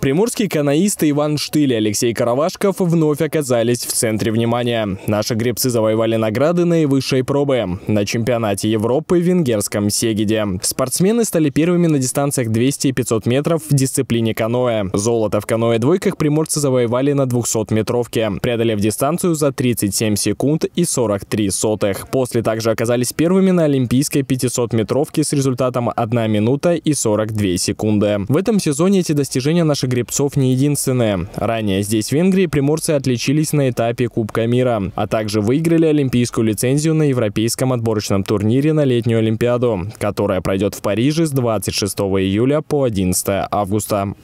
Приморские каноисты Иван Штыль и Алексей Каравашков вновь оказались в центре внимания. Наши гребцы завоевали награды наивысшей пробы на чемпионате Европы в венгерском Сегиде. Спортсмены стали первыми на дистанциях 200 и 500 метров в дисциплине каноэ. Золото в каноэ-двойках приморцы завоевали на 200-метровке, преодолев дистанцию за 37 секунд и 43 сотых. После также оказались первыми на олимпийской 500-метровке с результатом 1 минута и 42 секунды. В этом сезоне эти достижения достижение наших гребцов не единственное. Ранее здесь, в Венгрии, приморцы отличились на этапе Кубка мира, а также выиграли олимпийскую лицензию на европейском отборочном турнире на летнюю Олимпиаду, которая пройдет в Париже с 26 июля по 11 августа.